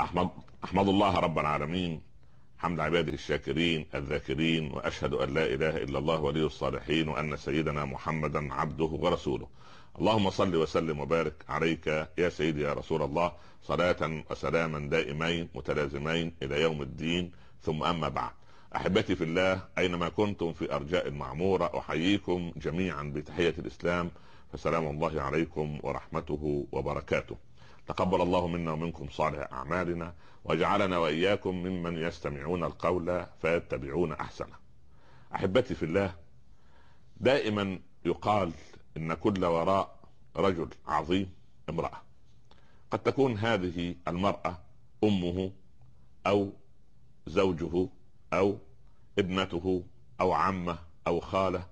احمد احمد الله رب العالمين حمد عباده الشاكرين الذاكرين واشهد ان لا اله الا الله ولي الصالحين وان سيدنا محمدا عبده ورسوله اللهم صل وسلم وبارك عليك يا سيدي يا رسول الله صلاة وسلاما دائمين متلازمين الى يوم الدين ثم اما بعد احبتي في الله اينما كنتم في ارجاء المعمورة احييكم جميعا بتحية الاسلام فسلام الله عليكم ورحمته وبركاته تقبل الله منا ومنكم صالح اعمالنا واجعلنا واياكم ممن يستمعون القول فيتبعون احسنه. احبتي في الله دائما يقال ان كل وراء رجل عظيم امراه. قد تكون هذه المراه امه او زوجه او ابنته او عمه او خاله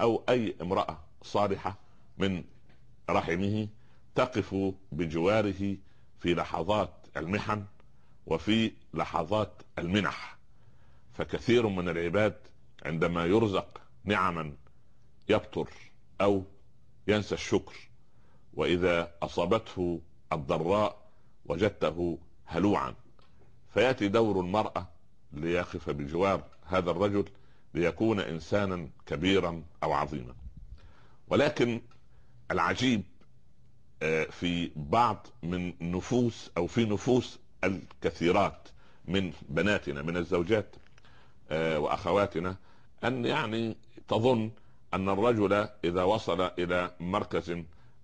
او اي امراه صالحه من رحمه تقف بجواره في لحظات المحن وفي لحظات المنح فكثير من العباد عندما يرزق نعما يبطر او ينسى الشكر واذا اصابته الضراء وجدته هلوعا فياتي دور المراه ليقف بجوار هذا الرجل ليكون انسانا كبيرا او عظيما ولكن العجيب في بعض من نفوس او في نفوس الكثيرات من بناتنا من الزوجات آه، واخواتنا ان يعني تظن ان الرجل اذا وصل الى مركز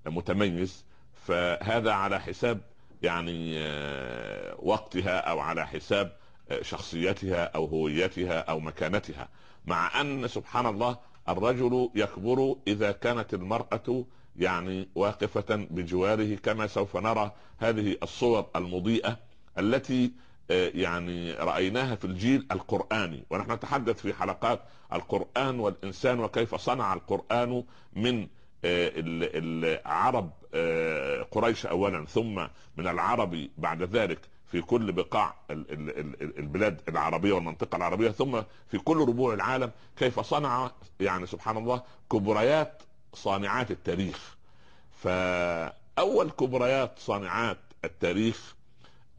متميز فهذا على حساب يعني آه، وقتها او على حساب آه، شخصيتها او هويتها او مكانتها مع ان سبحان الله الرجل يكبر اذا كانت المراه يعني واقفة بجواره كما سوف نرى هذه الصور المضيئة التي آه، يعني رأيناها في الجيل القرآني ونحن نتحدث في حلقات القرآن والإنسان وكيف صنع القرآن من آه، العرب آه، قريش أولا ثم من العربي بعد ذلك في كل بقاع البلاد العربيه والمنطقه العربيه ثم في كل ربوع العالم كيف صنع يعني سبحان الله كبريات صانعات التاريخ فأول كبريات صانعات التاريخ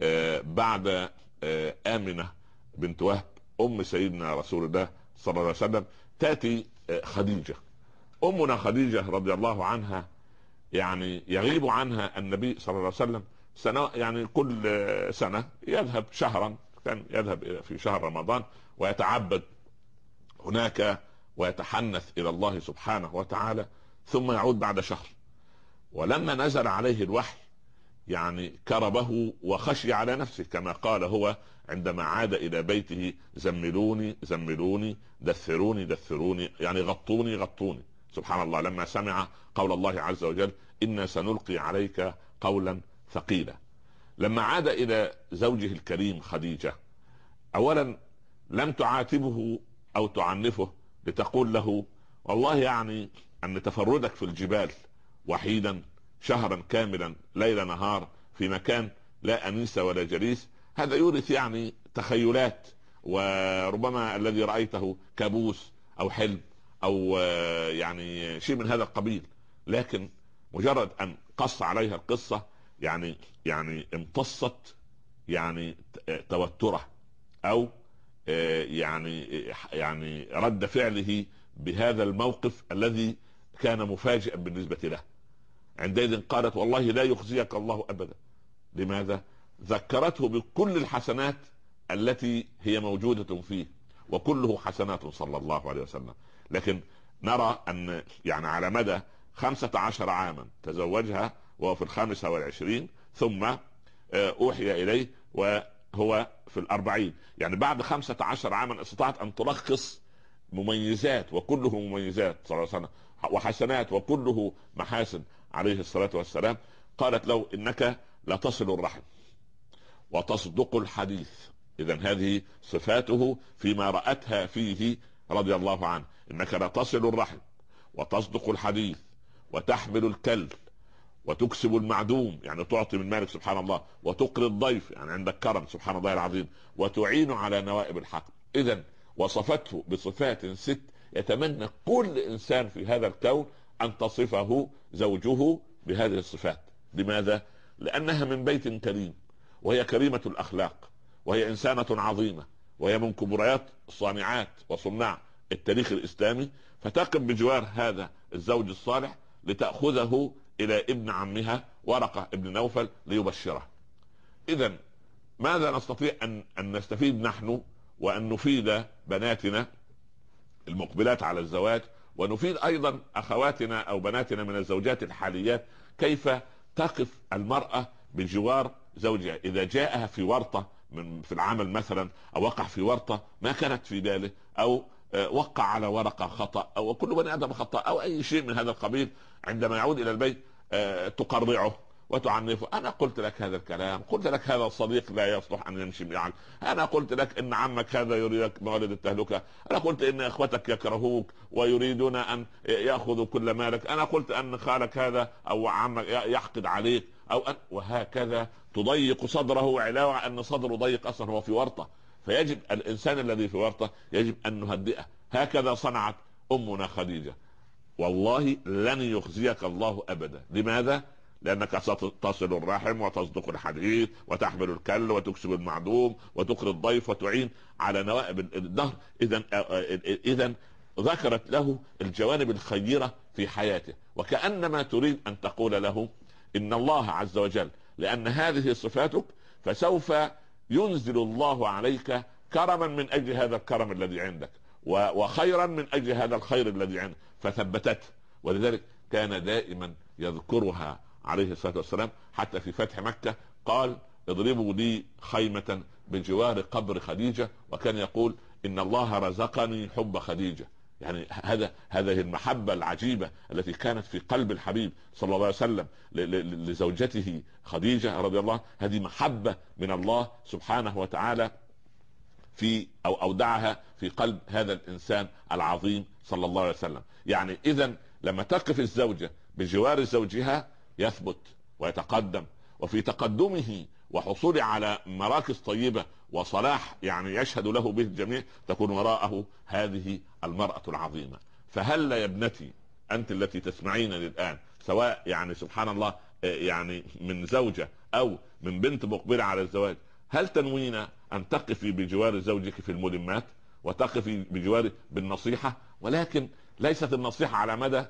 آه، بعد آه، آمنة بنت وهب أم سيدنا رسول الله صلى الله عليه وسلم تأتي آه، خديجة أمنا خديجة رضي الله عنها يعني يغيب عنها النبي صلى الله عليه وسلم سنة يعني كل سنة يذهب شهرا كان يذهب في شهر رمضان ويتعبد هناك ويتحنث إلى الله سبحانه وتعالى ثم يعود بعد شهر ولما نزل عليه الوحي يعني كربه وخشي على نفسه كما قال هو عندما عاد الى بيته زملوني زملوني دثروني دثروني يعني غطوني غطوني سبحان الله لما سمع قول الله عز وجل انا سنلقي عليك قولا ثقيلا لما عاد الى زوجه الكريم خديجه اولا لم تعاتبه او تعنفه لتقول له والله يعني ان تفردك في الجبال وحيدا شهرا كاملا ليل نهار في مكان لا انيس ولا جليس هذا يورث يعني تخيلات وربما الذي رايته كابوس او حلم او آه، يعني شيء من هذا القبيل لكن مجرد ان قص عليها القصه يعني يعني امتصت يعني آه، توتره او آه، يعني يعني رد فعله بهذا الموقف الذي كان مفاجئا بالنسبة له عندئذ قالت والله لا يخزيك الله أبدا لماذا ذكرته بكل الحسنات التي هي موجودة فيه وكله حسنات صلى الله عليه وسلم لكن نرى أن يعني على مدى خمسة عشر عاما تزوجها وهو في الخامسة والعشرين ثم آه، أوحي إليه وهو في الأربعين يعني بعد خمسة عشر عاما استطاعت أن تلخص مميزات وكله مميزات صلى الله عليه وسلم وحسنات وكله محاسن عليه الصلاة والسلام قالت له إنك لتصل الرحم وتصدق الحديث إذا هذه صفاته فيما رأتها فيه رضي الله عنه إنك لتصل الرحم وتصدق الحديث وتحمل الكلب وتكسب المعدوم يعني تعطي من مالك سبحان الله وتقري الضيف يعني عندك كرم سبحان الله العظيم وتعين على نوائب الحق إذا وصفته بصفات ست يتمنى كل انسان في هذا الكون ان تصفه زوجه بهذه الصفات لماذا لانها من بيت كريم وهي كريمه الاخلاق وهي انسانه عظيمه وهي من كبريات الصانعات وصناع التاريخ الاسلامي فتقف بجوار هذا الزوج الصالح لتاخذه الى ابن عمها ورقه ابن نوفل ليبشره اذا ماذا نستطيع ان ان نستفيد نحن وان نفيد بناتنا المقبلات على الزواج ونفيد ايضا اخواتنا او بناتنا من الزوجات الحاليات كيف تقف المراه بجوار زوجها اذا جاءها في ورطه من في العمل مثلا او وقع في ورطه ما كانت في باله او آه، وقع على ورقه خطا او كل بني ادم خطا او اي شيء من هذا القبيل عندما يعود الى البيت آه، تقرعه وتعنفه انا قلت لك هذا الكلام قلت لك هذا الصديق لا يصلح ان يمشي معك انا قلت لك ان عمك هذا يريدك موارد التهلكه انا قلت ان اخوتك يكرهوك ويريدون ان ياخذوا كل مالك انا قلت ان خالك هذا او عمك يحقد عليك او أن وهكذا تضيق صدره علاوه ان صدره ضيق اصلا هو في ورطه فيجب الانسان الذي في ورطه يجب ان نهدئه هكذا صنعت امنا خديجه والله لن يخزيك الله ابدا لماذا لأنك ستصل الرحم وتصدق الحديث وتحمل الكل وتكسب المعدوم وتقري الضيف وتعين على نوائب الدهر إذا إذا ذكرت له الجوانب الخيرة في حياته وكأنما تريد أن تقول له إن الله عز وجل لأن هذه صفاتك فسوف ينزل الله عليك كرما من أجل هذا الكرم الذي عندك وخيرا من أجل هذا الخير الذي عندك فثبتته ولذلك كان دائما يذكرها عليه الصلاه والسلام حتى في فتح مكه قال اضربوا لي خيمه بجوار قبر خديجه وكان يقول ان الله رزقني حب خديجه يعني هذا هذه المحبة العجيبة التي كانت في قلب الحبيب صلى الله عليه وسلم لزوجته خديجة رضي الله هذه محبة من الله سبحانه وتعالى في أو أودعها في قلب هذا الإنسان العظيم صلى الله عليه وسلم يعني إذا لما تقف الزوجة بجوار زوجها يثبت ويتقدم وفي تقدمه وحصول على مراكز طيبة وصلاح يعني يشهد له به الجميع تكون وراءه هذه المرأة العظيمة فهل يا ابنتي أنت التي تسمعين الآن سواء يعني سبحان الله آه، يعني من زوجة أو من بنت مقبلة على الزواج هل تنوين أن تقفي بجوار زوجك في الملمات وتقفي بجواره بالنصيحة ولكن ليست النصيحة على مدى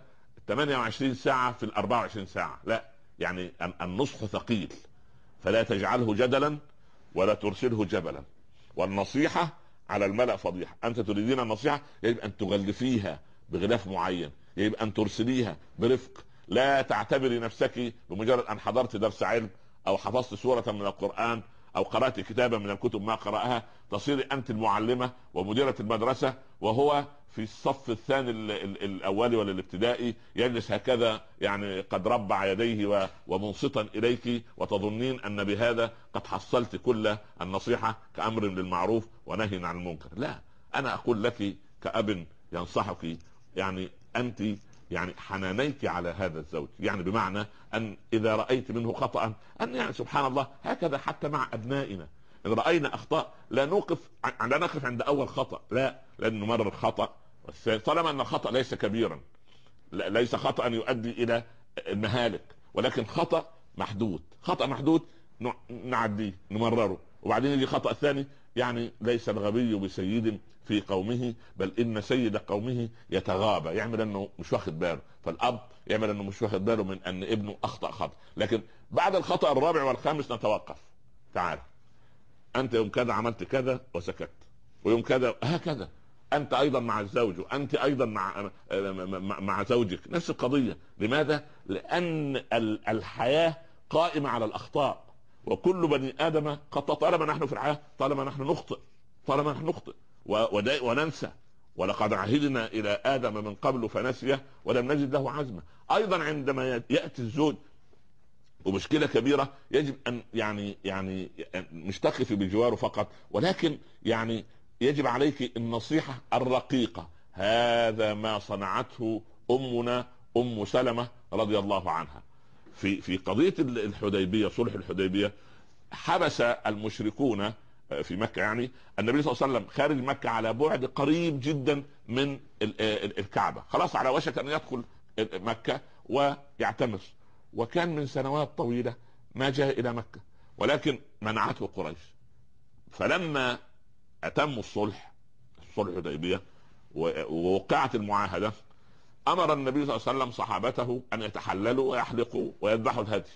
28 ساعة في ال 24 ساعة لا يعني النصح ثقيل فلا تجعله جدلا ولا ترسله جبلا والنصيحة على الملأ فضيحة أنت تريدين النصيحة يجب أن تغلفيها بغلاف معين يجب أن ترسليها برفق لا تعتبري نفسك بمجرد أن حضرت درس علم أو حفظت سورة من القرآن او قرات كتابا من الكتب ما قراها تصيري انت المعلمه ومديره المدرسه وهو في الصف الثاني الاولي ولا الابتدائي يجلس هكذا يعني قد ربع يديه ومنصتا اليك وتظنين ان بهذا قد حصلت كل النصيحه كامر للمعروف ونهي عن المنكر لا انا اقول لك كاب ينصحك يعني انت يعني حنانيك على هذا الزوج يعني بمعنى أن إذا رأيت منه خطأ أن يعني سبحان الله هكذا حتى مع أبنائنا إن رأينا أخطاء لا نوقف لا نقف عند أول خطأ لا لن نمرر خطأ طالما أن الخطأ ليس كبيرا ليس خطأ يؤدي إلى المهالك ولكن خطأ محدود خطأ محدود نعديه نمرره وبعدين يجي خطأ ثاني يعني ليس الغبي بسيد في قومه بل ان سيد قومه يتغابى يعمل انه مش واخد باله فالاب يعمل انه مش واخد باله من ان ابنه اخطا خطا لكن بعد الخطا الرابع والخامس نتوقف تعال انت يوم كذا عملت كذا وسكت ويوم كذا هكذا انت ايضا مع الزوج وانت ايضا مع مع زوجك نفس القضيه لماذا لان الحياه قائمه على الاخطاء وكل بني ادم قد طالما نحن في الحياه طالما نحن نخطئ طالما نحن نخطئ وننسى ولقد عهدنا الى ادم من قبل فنسيه ولم نجد له عزما ايضا عندما ياتي الزوج ومشكله كبيره يجب ان يعني يعني مش تقفي بجواره فقط ولكن يعني يجب عليك النصيحه الرقيقه هذا ما صنعته امنا ام سلمه رضي الله عنها في في قضيه الحديبيه صلح الحديبيه حبس المشركون آه، في مكه يعني النبي صلى الله عليه وسلم خارج مكه على بعد قريب جدا من آه، الكعبه خلاص على وشك ان يدخل مكه ويعتمس وكان من سنوات طويله ما جاء الى مكه ولكن منعته قريش فلما اتموا الصلح صلح الحديبيه ووقعت المعاهده امر النبي صلى الله عليه وسلم صحابته ان يتحللوا ويحلقوا ويذبحوا الهدي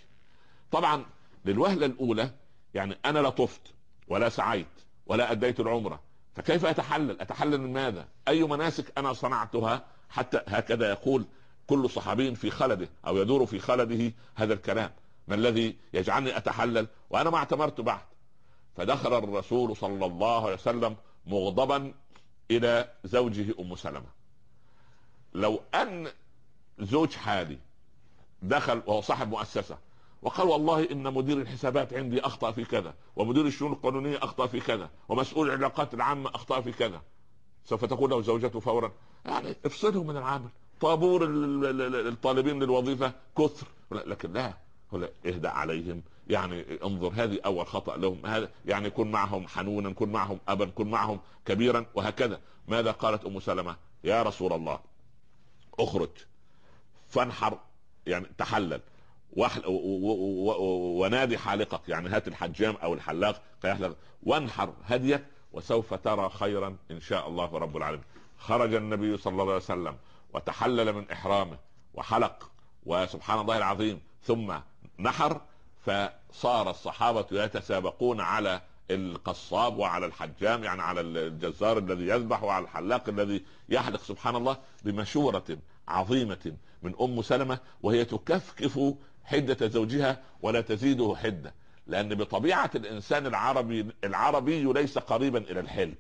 طبعا للوهله الاولى يعني انا لا طفت ولا سعيت ولا اديت العمره فكيف اتحلل؟ اتحلل من ماذا؟ اي مناسك انا صنعتها حتى هكذا يقول كل صحابي في خلده او يدور في خلده هذا الكلام ما الذي يجعلني اتحلل وانا ما اعتمرت بعد فدخل الرسول صلى الله عليه وسلم مغضبا الى زوجه ام سلمه لو ان زوج حالي دخل وهو صاحب مؤسسه وقال والله ان مدير الحسابات عندي اخطا في كذا ومدير الشؤون القانونيه اخطا في كذا ومسؤول العلاقات العامه اخطا في كذا سوف تقول له زوجته فورا يعني افصله من العمل طابور الطالبين للوظيفه كثر لكن لا اهدى عليهم يعني انظر هذه اول خطا لهم هذا يعني كن معهم حنونا كن معهم ابا كن معهم كبيرا وهكذا ماذا قالت ام سلمه يا رسول الله اخرج فانحر يعني تحلل ونادي حالقك يعني هات الحجام او الحلاق فيحلق وانحر هديك وسوف ترى خيرا ان شاء الله رب العالمين خرج النبي صلى الله عليه وسلم وتحلل من احرامه وحلق وسبحان الله العظيم ثم نحر فصار الصحابه يتسابقون على القصاب وعلى الحجام يعني على الجزار الذي يذبح وعلى الحلاق الذي يحلق سبحان الله بمشورة عظيمة من أم سلمة وهي تكفكف حدة زوجها ولا تزيده حدة لأن بطبيعة الإنسان العربي العربي ليس قريبا إلى الحلم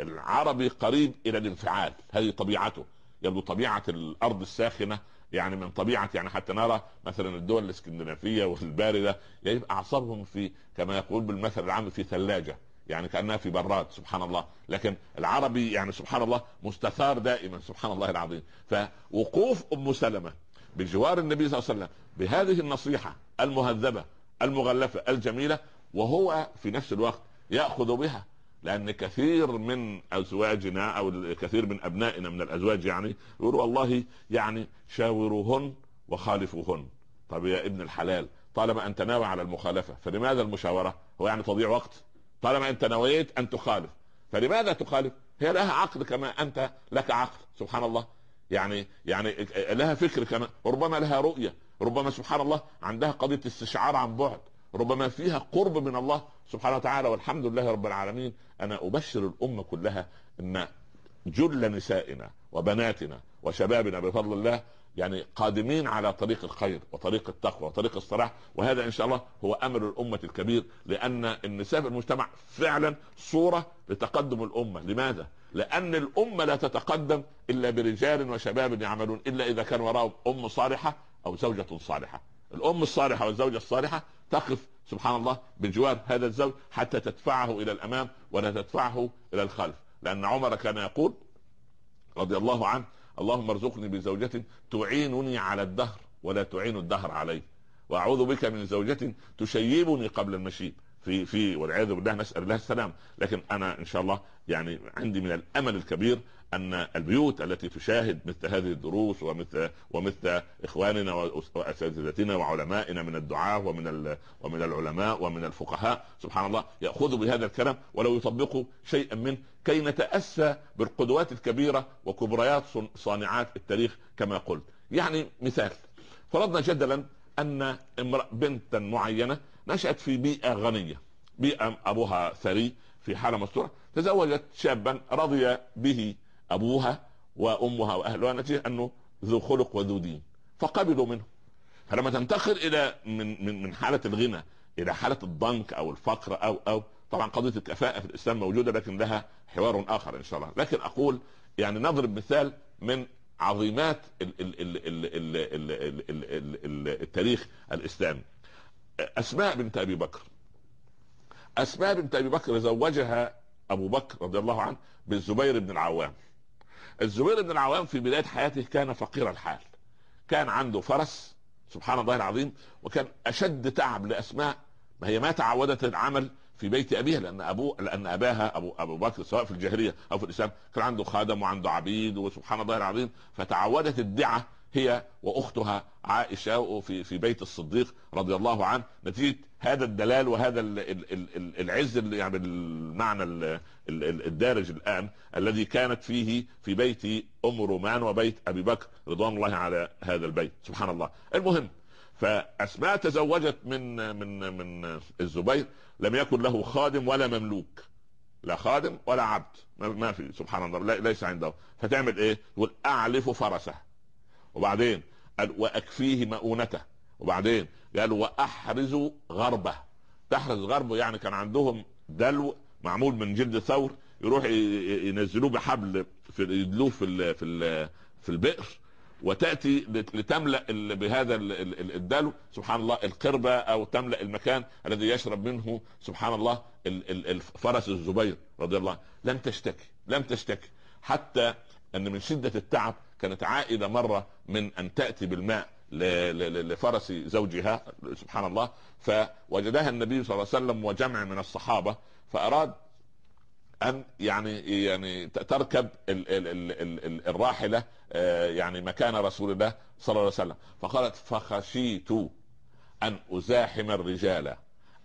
العربي قريب إلى الانفعال هذه طبيعته يبدو طبيعة الأرض الساخنة يعني من طبيعه يعني حتى نرى مثلا الدول الاسكندنافيه والبارده يجب يعني اعصابهم في كما يقول بالمثل العام في ثلاجه يعني كانها في براد سبحان الله لكن العربي يعني سبحان الله مستثار دائما سبحان الله العظيم فوقوف ام سلمه بجوار النبي صلى الله عليه وسلم بهذه النصيحه المهذبه المغلفه الجميله وهو في نفس الوقت ياخذ بها لان كثير من ازواجنا او كثير من ابنائنا من الازواج يعني يقولوا والله يعني شاوروهن وخالفوهن طب يا ابن الحلال طالما انت ناوي على المخالفه فلماذا المشاوره؟ هو يعني تضيع وقت؟ طالما انت نويت ان تخالف فلماذا تخالف؟ هي لها عقل كما انت لك عقل سبحان الله يعني يعني لها فكر كما ربما لها رؤيه ربما سبحان الله عندها قضيه استشعار عن بعد ربما فيها قرب من الله سبحانه وتعالى والحمد لله رب العالمين انا ابشر الامه كلها ان جل نسائنا وبناتنا وشبابنا بفضل الله يعني قادمين على طريق الخير وطريق التقوى وطريق الصلاح وهذا ان شاء الله هو امر الامه الكبير لان النساء في المجتمع فعلا صوره لتقدم الامه، لماذا؟ لان الامه لا تتقدم الا برجال وشباب يعملون الا اذا كان وراءهم ام صالحه او زوجه صالحه، الام الصالحه والزوجه الصالحه تقف سبحان الله بجوار هذا الزوج حتى تدفعه الى الامام ولا تدفعه الى الخلف لان عمر كان يقول رضي الله عنه اللهم ارزقني بزوجة تعينني على الدهر ولا تعين الدهر علي وأعوذ بك من زوجة تشيبني قبل المشيب في في والعياذ بالله نسال الله السلام لكن انا ان شاء الله يعني عندي من الامل الكبير ان البيوت التي تشاهد مثل هذه الدروس ومثل ومثل اخواننا واساتذتنا وعلمائنا من الدعاة ومن ومن العلماء ومن الفقهاء سبحان الله ياخذوا بهذا الكلام ولو يطبقوا شيئا منه كي نتاسى بالقدوات الكبيره وكبريات صانعات التاريخ كما قلت يعني مثال فرضنا جدلا ان امرأة بنتا معينه نشأت في بيئة غنية بيئة أبوها ثري في حالة مستورة تزوجت شابا رضي به أبوها وأمها وأهلها نتيجة أنه ذو خلق وذو دين فقبلوا منه فلما تنتقل إلى من من من حالة الغنى إلى حالة الضنك أو الفقر أو أو طبعا قضية الكفاءة في الإسلام موجودة لكن لها حوار آخر إن شاء الله لكن أقول يعني نضرب مثال من عظيمات التاريخ الاسلامي اسماء بنت ابي بكر اسماء بنت ابي بكر زوجها ابو بكر رضي الله عنه بالزبير بن العوام الزبير بن العوام في بدايه حياته كان فقير الحال كان عنده فرس سبحان الله العظيم وكان اشد تعب لاسماء ما هي ما تعودت العمل في بيت ابيها لان ابوه لان اباها ابو ابو بكر سواء في الجاهليه او في الاسلام كان عنده خادم وعنده عبيد وسبحان الله العظيم فتعودت الدعه هي واختها عائشه في في بيت الصديق رضي الله عنه نتيجه هذا الدلال وهذا العز يعني بالمعنى الدارج الان الذي كانت فيه في بيت ام رومان وبيت ابي بكر رضوان الله على هذا البيت سبحان الله المهم فاسماء تزوجت من من من الزبير لم يكن له خادم ولا مملوك لا خادم ولا عبد ما في سبحان الله ليس عنده فتعمل ايه؟ تقول اعلف فرسه وبعدين قال واكفيه مؤونته وبعدين قال واحرز غربه تحرز غربه يعني كان عندهم دلو معمول من جلد ثور يروح ينزلوه بحبل في يدلوه في في في البئر وتاتي لتملا بهذا الدلو سبحان الله القربه او تملا المكان الذي يشرب منه سبحان الله فرس الزبير رضي الله لم تشتكي لم تشتكي حتى ان من شده التعب كانت عائده مره من ان تاتي بالماء لفرس زوجها سبحان الله فوجدها النبي صلى الله عليه وسلم وجمع من الصحابه فاراد ان يعني يعني تركب الـ الـ الـ الـ الـ الراحله آه، يعني مكان رسول الله صلى الله عليه وسلم فقالت فخشيت ان ازاحم الرجال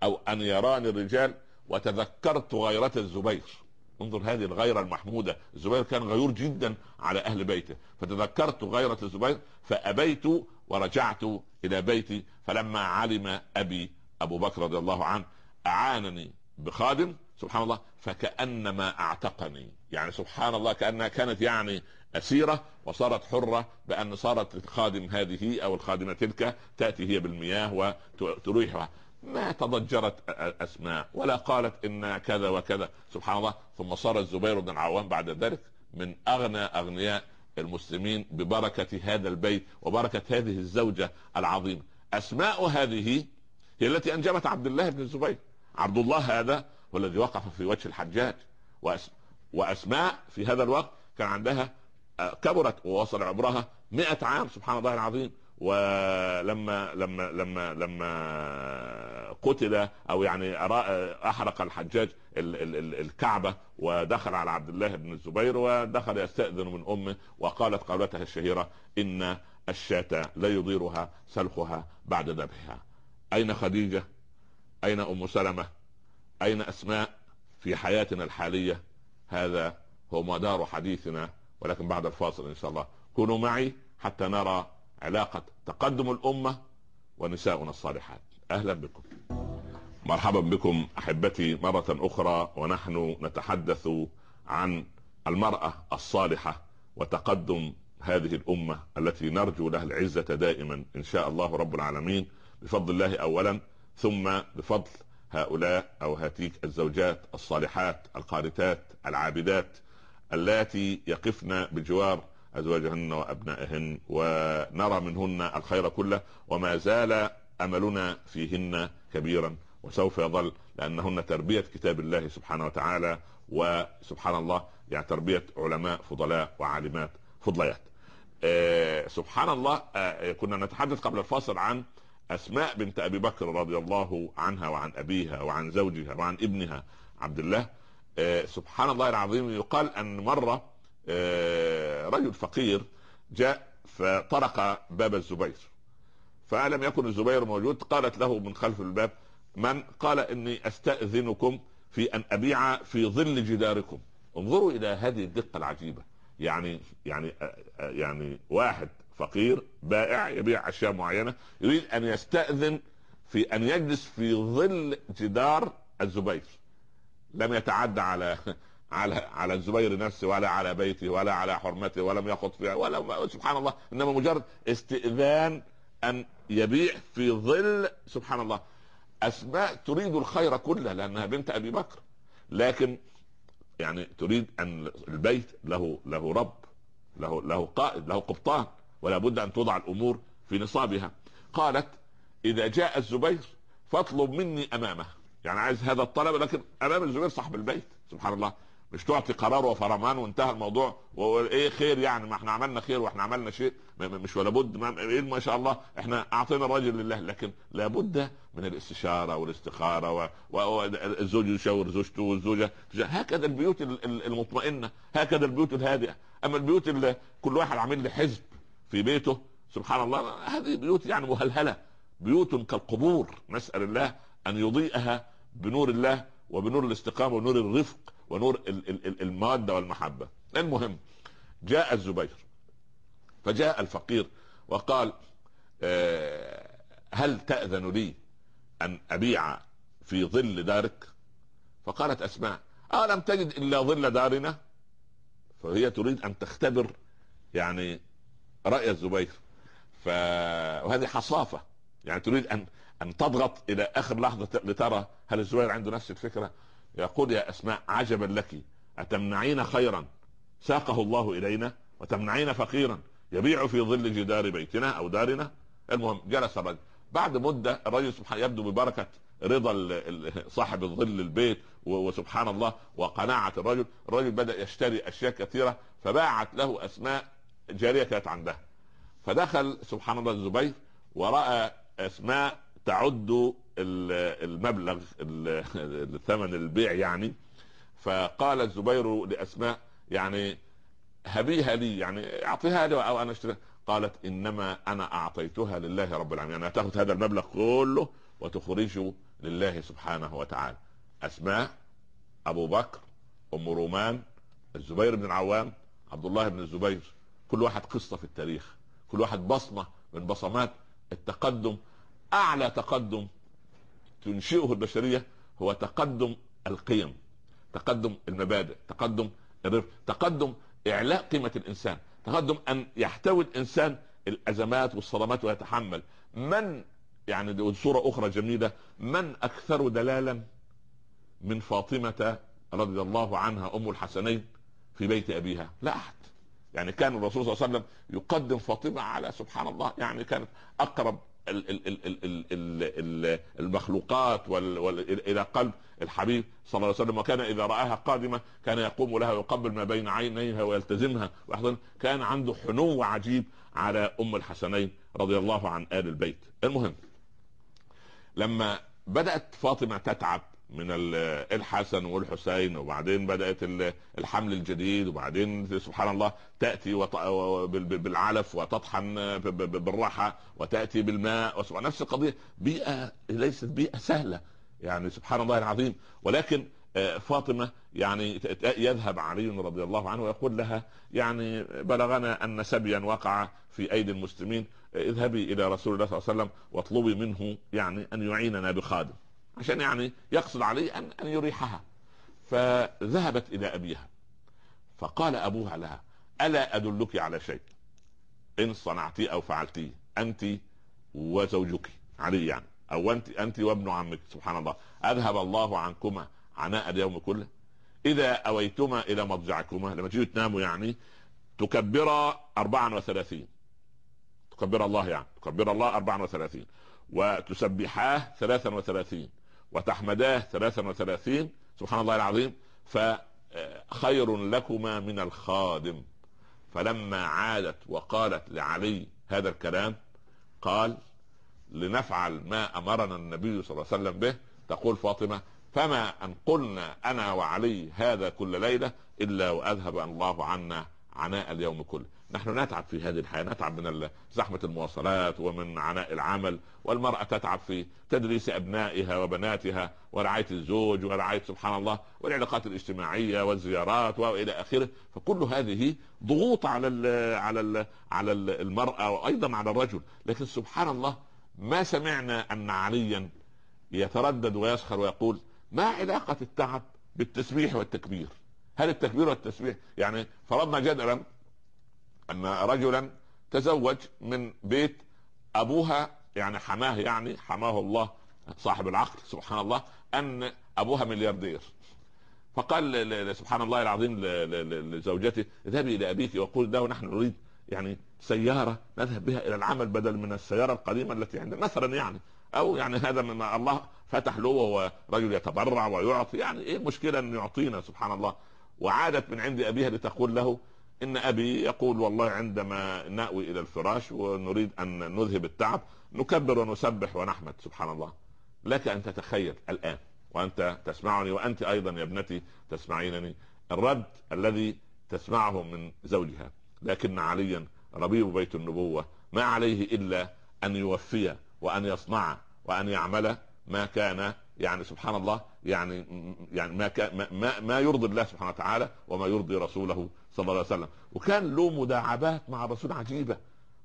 او ان يراني الرجال وتذكرت غيرة الزبير انظر هذه الغيرة المحمودة الزبير كان غيور جدا على أهل بيته فتذكرت غيرة الزبير فأبيت ورجعت إلى بيتي فلما علم أبي أبو بكر رضي الله عنه أعانني بخادم سبحان الله فكأنما أعتقني يعني سبحان الله كأنها كانت يعني أسيرة وصارت حرة بأن صارت الخادم هذه أو الخادمة تلك تأتي هي بالمياه وتريحها ما تضجرت اسماء ولا قالت ان كذا وكذا سبحان الله ثم صار الزبير بن العوام بعد ذلك من اغنى اغنياء المسلمين ببركه هذا البيت وبركه هذه الزوجه العظيمه اسماء هذه هي التي انجبت عبد الله بن الزبير عبد الله هذا هو الذي وقف في وجه الحجاج واسماء في هذا الوقت كان عندها آه، كبرت ووصل عمرها 100 عام سبحان الله العظيم ولما لما لما لما قتل او يعني احرق الحجاج الكعبه ودخل على عبد الله بن الزبير ودخل يستاذن من امه وقالت قولتها الشهيره ان الشاة لا يضيرها سلخها بعد ذبحها اين خديجه اين ام سلمه اين اسماء في حياتنا الحاليه هذا هو مدار حديثنا ولكن بعد الفاصل ان شاء الله كونوا معي حتى نرى علاقة تقدم الأمة ونساؤنا الصالحات أهلا بكم مرحبا بكم أحبتي مرة أخرى ونحن نتحدث عن المرأة الصالحة وتقدم هذه الأمة التي نرجو لها العزة دائما إن شاء الله رب العالمين بفضل الله أولا ثم بفضل هؤلاء أو هاتيك الزوجات الصالحات القارتات العابدات اللاتي يقفن بجوار أزواجهن وأبنائهن ونرى منهن الخير كله وما زال أملنا فيهن كبيرا وسوف يظل لأنهن تربية كتاب الله سبحانه وتعالى وسبحان الله يعني تربية علماء فضلاء وعالمات فضليات آه، سبحان الله آه، كنا نتحدث قبل الفاصل عن أسماء بنت أبي بكر رضي الله عنها وعن أبيها وعن زوجها وعن ابنها عبد الله آه، سبحان الله العظيم يقال أن مرة آه، رجل فقير جاء فطرق باب الزبير فلم يكن الزبير موجود قالت له من خلف الباب من قال اني استاذنكم في ان ابيع في ظل جداركم انظروا الى هذه الدقه العجيبه يعني يعني آه، آه، يعني واحد فقير بائع يبيع اشياء معينه يريد ان يستاذن في ان يجلس في ظل جدار الزبير لم يتعدى على على على الزبير نفسه ولا على بيته ولا على حرمته ولم يخط فيها ولا سبحان الله انما مجرد استئذان ان يبيع في ظل سبحان الله اسماء تريد الخير كله لانها بنت ابي بكر لكن يعني تريد ان البيت له له رب له له قائد له قبطان ولا بد ان توضع الامور في نصابها قالت اذا جاء الزبير فاطلب مني امامه يعني عايز هذا الطلب لكن امام الزبير صاحب البيت سبحان الله مش تعطي قرار وفرمان وانتهى الموضوع وايه خير يعني ما احنا عملنا خير واحنا عملنا شيء مش ولا بد ما, إيه ما شاء الله احنا اعطينا الراجل لله لكن لابد من الاستشاره والاستخاره والزوج يشاور زوجته والزوجه هكذا البيوت المطمئنه هكذا البيوت الهادئه اما البيوت اللي كل واحد عامل له حزب في بيته سبحان الله هذه بيوت يعني مهلهله بيوت كالقبور نسال الله ان يضيئها بنور الله وبنور الاستقامه ونور الرفق ونور الماده والمحبه المهم جاء الزبير فجاء الفقير وقال آه، هل تأذن لي أن أبيع في ظل دارك فقالت أسماء ألم آه، تجد إلا ظل دارنا فهي تريد أن تختبر يعني رأي الزبير ف... وهذه حصافة يعني تريد أن أن تضغط إلى آخر لحظة لترى هل الزبير عنده نفس الفكرة يقول يا اسماء عجبا لك اتمنعين خيرا ساقه الله الينا وتمنعين فقيرا يبيع في ظل جدار بيتنا او دارنا المهم جلس الرجل بعد مده الرجل سبحان يبدو ببركه رضا صاحب الظل البيت وسبحان الله وقناعه الرجل، الرجل بدا يشتري اشياء كثيره فباعت له اسماء جاريه كانت عندها. فدخل سبحان الله الزبير وراى اسماء تعد المبلغ ثمن البيع يعني فقال الزبير لاسماء يعني هبيها لي يعني اعطيها لي او انا اشتريها قالت انما انا اعطيتها لله رب العالمين يعني تاخذ هذا المبلغ كله وتخرجه لله سبحانه وتعالى اسماء ابو بكر ام رومان الزبير بن العوام عبد الله بن الزبير كل واحد قصه في التاريخ كل واحد بصمه من بصمات التقدم اعلى تقدم تنشئه البشريه هو تقدم القيم تقدم المبادئ تقدم الرفق تقدم اعلاء قيمه الانسان تقدم ان يحتوي الانسان الازمات والصدمات ويتحمل من يعني صوره اخرى جميله من اكثر دلالا من فاطمه رضي الله عنها ام الحسنين في بيت ابيها لا احد يعني كان الرسول صلى الله عليه وسلم يقدم فاطمه على سبحان الله يعني كانت اقرب المخلوقات الى قلب الحبيب صلى الله عليه وسلم وكان اذا راها قادمه كان يقوم لها ويقبل ما بين عينيها ويلتزمها واحضن كان عنده حنو عجيب على ام الحسنين رضي الله عن ال البيت المهم لما بدات فاطمه تتعب من الحسن والحسين وبعدين بدات الحمل الجديد وبعدين سبحان الله تاتي بالعلف وتطحن بالراحه وتاتي بالماء نفس القضيه بيئه ليست بيئه سهله يعني سبحان الله العظيم ولكن آه، فاطمه يعني يذهب علي رضي الله عنه ويقول لها يعني بلغنا ان سبيا وقع في ايدي المسلمين اذهبي الى رسول الله صلى الله عليه وسلم واطلبي منه يعني ان يعيننا بخادم عشان يعني يقصد عليه أن, أن يريحها فذهبت إلى أبيها فقال أبوها لها ألا أدلك على شيء إن صنعتي أو فعلتي أنت وزوجك علي يعني أو أنت أنت وابن عمك سبحان الله أذهب الله عنكما عناء اليوم كله إذا أويتما إلى مضجعكما لما تيجوا تناموا يعني تكبرا 34 تكبر الله يعني تكبر الله 34 وتسبحاه 33 وتحمداه 33 سبحان الله العظيم فخير لكما من الخادم فلما عادت وقالت لعلي هذا الكلام قال لنفعل ما امرنا النبي صلى الله عليه وسلم به تقول فاطمه فما ان قلنا انا وعلي هذا كل ليله الا واذهب الله عنا عناء اليوم كله نحن نتعب في هذه الحياه نتعب من زحمه المواصلات ومن عناء العمل والمراه تتعب في تدريس ابنائها وبناتها ورعايه الزوج ورعايه سبحان الله والعلاقات الاجتماعيه والزيارات والى اخره فكل هذه ضغوط على الـ على الـ على المراه وايضا على الرجل لكن سبحان الله ما سمعنا ان عليا يتردد ويسخر ويقول ما علاقه التعب بالتسبيح والتكبير هل التكبير والتسبيح يعني فرضنا جدلا ان رجلا تزوج من بيت ابوها يعني حماه يعني حماه الله صاحب العقل سبحان الله ان ابوها ملياردير فقال سبحان الله العظيم لزوجته اذهبي الى ابيك وقول له نحن نريد يعني سياره نذهب بها الى العمل بدل من السياره القديمه التي عندنا مثلا يعني او يعني هذا مما الله فتح له وهو رجل يتبرع ويعطي يعني ايه المشكله انه يعطينا سبحان الله وعادت من عند ابيها لتقول له ان ابي يقول والله عندما ناوي الى الفراش ونريد ان نذهب التعب نكبر ونسبح ونحمد سبحان الله لك ان تتخيل الان وانت تسمعني وانت ايضا يا ابنتي تسمعينني الرد الذي تسمعه من زوجها لكن عليا ربيب بيت النبوه ما عليه الا ان يوفي وان يصنع وان يعمل ما كان يعني سبحان الله يعني يعني ما ما ما يرضي الله سبحانه وتعالى وما يرضي رسوله صلى الله عليه وسلم وكان له مداعبات مع الرسول عجيبه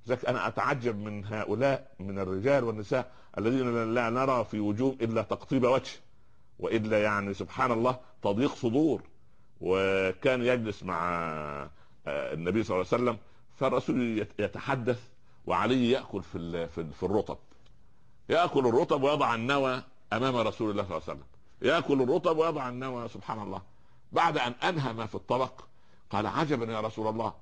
لذلك انا اتعجب من هؤلاء من الرجال والنساء الذين لا نرى في وجوه الا تقطيب وجه والا يعني سبحان الله تضييق صدور وكان يجلس مع آه، النبي صلى الله عليه وسلم فالرسول يتحدث وعلي ياكل في في الرطب ياكل الرطب ويضع النوى امام رسول الله صلى الله عليه وسلم ياكل الرطب ويضع النوى سبحان الله بعد ان انهى ما في الطبق قال عجبا يا رسول الله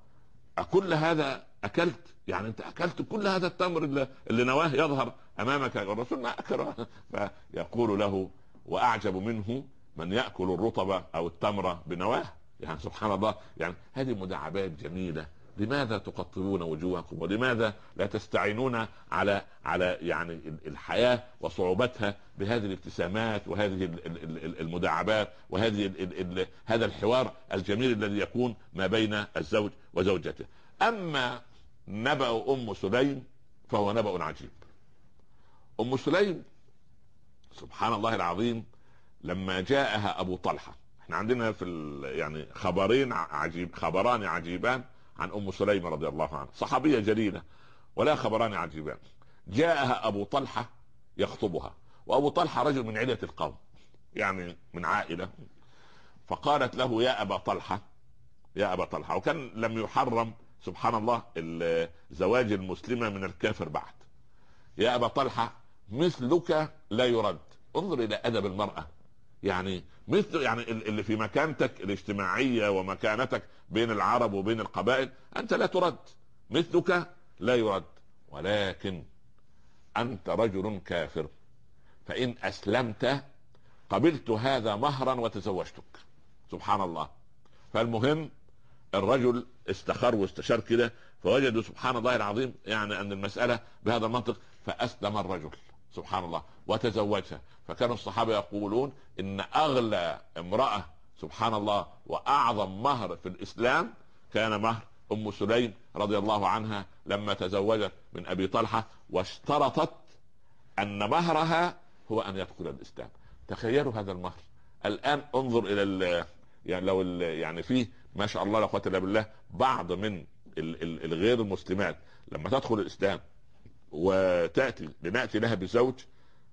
أكل هذا أكلت يعني أنت أكلت كل هذا التمر اللي نواه يظهر أمامك الرسول ما أكله فيقول له وأعجب منه من يأكل الرطب أو التمر بنواه يعني سبحان الله يعني هذه مداعبات جميلة لماذا تقطبون وجوهكم ولماذا لا تستعينون على على يعني الحياه وصعوبتها بهذه الابتسامات وهذه المداعبات وهذه هذا الحوار الجميل الذي يكون ما بين الزوج وزوجته اما نبأ ام سليم فهو نبأ عجيب ام سليم سبحان الله العظيم لما جاءها ابو طلحه احنا عندنا في يعني خبرين عجيب خبران عجيبان عن ام سليمه رضي الله عنها صحابيه جليله ولا خبران عجيبان جاءها ابو طلحه يخطبها وابو طلحه رجل من عيله القوم يعني من عائله فقالت له يا ابا طلحه يا ابا طلحه وكان لم يحرم سبحان الله زواج المسلمه من الكافر بعد يا ابا طلحه مثلك لا يرد انظر الى ادب المراه يعني مثل يعني اللي في مكانتك الاجتماعيه ومكانتك بين العرب وبين القبائل انت لا ترد مثلك لا يرد ولكن انت رجل كافر فان اسلمت قبلت هذا مهرا وتزوجتك سبحان الله فالمهم الرجل استخر واستشار كده فوجدوا سبحان الله العظيم يعني ان المساله بهذا المنطق فاسلم الرجل سبحان الله وتزوجها فكان الصحابة يقولون إن أغلى امرأة سبحان الله وأعظم مهر في الإسلام كان مهر أم سليم رضي الله عنها لما تزوجت من أبي طلحة واشترطت أن مهرها هو أن يدخل الإسلام تخيلوا هذا المهر الآن انظر إلى الـ يعني لو الـ يعني فيه ما شاء الله لا قوة إلا بالله بعض من الغير المسلمات لما تدخل الإسلام وتاتي لناتي لها بزوج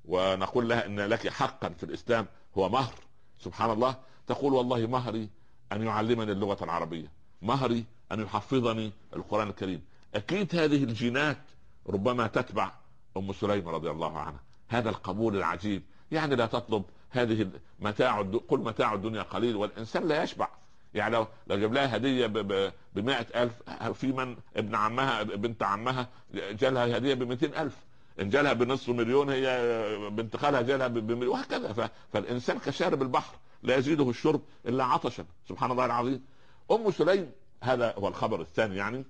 ونقول لها ان لك حقا في الاسلام هو مهر سبحان الله تقول والله مهري ان يعلمني اللغه العربيه مهري ان يحفظني القران الكريم اكيد هذه الجينات ربما تتبع ام سليم رضي الله عنها هذا القبول العجيب يعني لا تطلب هذه متاع قل متاع الدنيا قليل والانسان لا يشبع يعني لو لو جاب لها هديه ب 100000 في من ابن عمها بنت عمها جالها هديه ب 200000 ان جالها بنصف مليون هي بنت خالها جالها بمليون وهكذا فالانسان كشارب البحر لا يزيده الشرب الا عطشا سبحان الله العظيم ام سليم هذا هو الخبر الثاني يعني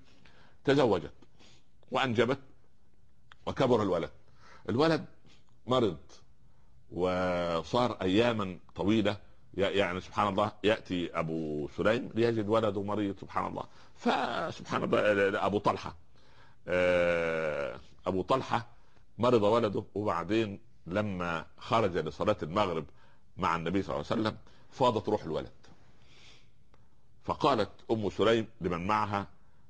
تزوجت وانجبت وكبر الولد الولد مرض وصار اياما طويله يعني سبحان الله ياتي ابو سليم ليجد ولده مريض سبحان الله فسبحان الله ابو طلحه آه، ابو طلحه مرض ولده وبعدين لما خرج لصلاه المغرب مع النبي صلى الله عليه وسلم فاضت روح الولد فقالت ام سليم لمن معها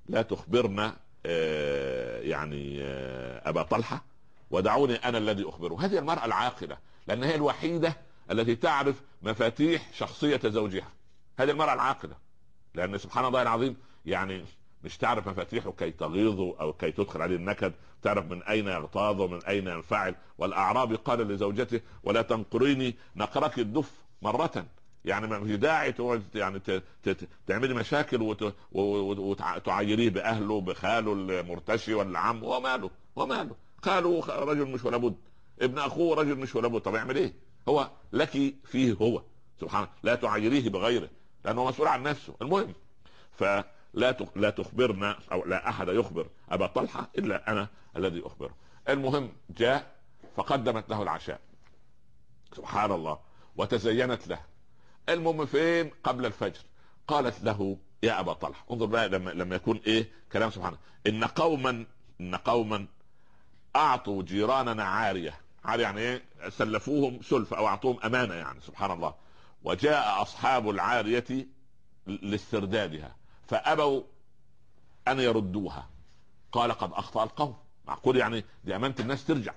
لا تخبرنا آه، يعني آه، ابا طلحه ودعوني انا الذي اخبره هذه المراه العاقله لان هي الوحيده التي تعرف مفاتيح شخصية زوجها هذه المرأة العاقلة لأن سبحان الله العظيم يعني مش تعرف مفاتيحه كي تغيظه او كي تدخل عليه النكد تعرف من اين يغتاظ ومن اين ينفعل والاعرابي قال لزوجته ولا تنقريني نقرك الدف مره يعني ما في داعي يعني تعملي مشاكل وتعيريه باهله بخاله المرتشي ولا عمه وماله وماله خاله رجل مش ولا بد ابن اخوه رجل مش ولا بد طب يعمل ايه؟ هو لك فيه هو سبحانه لا تعايريه بغيره لانه مسؤول عن نفسه المهم فلا لا تخبرنا او لا احد يخبر ابا طلحه الا انا الذي اخبره المهم جاء فقدمت له العشاء سبحان الله وتزينت له المهم فين قبل الفجر قالت له يا ابا طلحه انظر بقى لما لما يكون ايه كلام سبحانه ان قوما ان قوما اعطوا جيراننا عاريه يعني ايه سلفوهم سلف او اعطوهم امانه يعني سبحان الله وجاء اصحاب العاريه لاستردادها فابوا ان يردوها قال قد اخطا القوم معقول يعني دي امانه الناس ترجع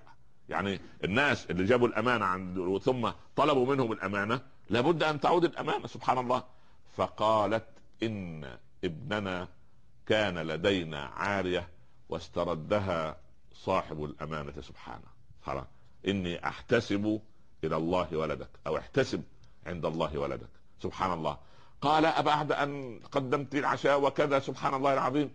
يعني الناس اللي جابوا الامانه عند ثم طلبوا منهم الامانه لابد ان تعود الامانه سبحان الله فقالت ان ابننا كان لدينا عاريه واستردها صاحب الامانه سبحانه خلاص اني احتسب الى الله ولدك او احتسب عند الله ولدك سبحان الله قال أبعد أن قدمت العشاء وكذا سبحان الله العظيم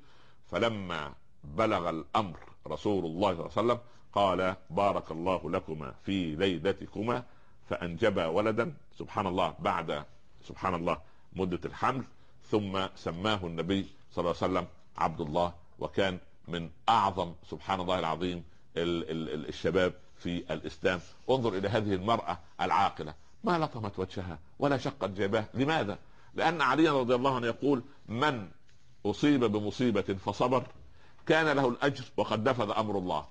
فلما بلغ الأمر رسول الله صلى الله عليه وسلم قال بارك الله لكما في ليلتكما فأنجبا ولدا سبحان الله بعد سبحان الله مدة الحمل ثم سماه النبي صلى الله عليه وسلم عبد الله وكان من أعظم سبحان الله العظيم الشباب في الاسلام انظر الى هذه المراه العاقله ما لطمت وجهها ولا شقت جيبها لماذا لان علي رضي الله عنه يقول من اصيب بمصيبه فصبر كان له الاجر وقد نفذ امر الله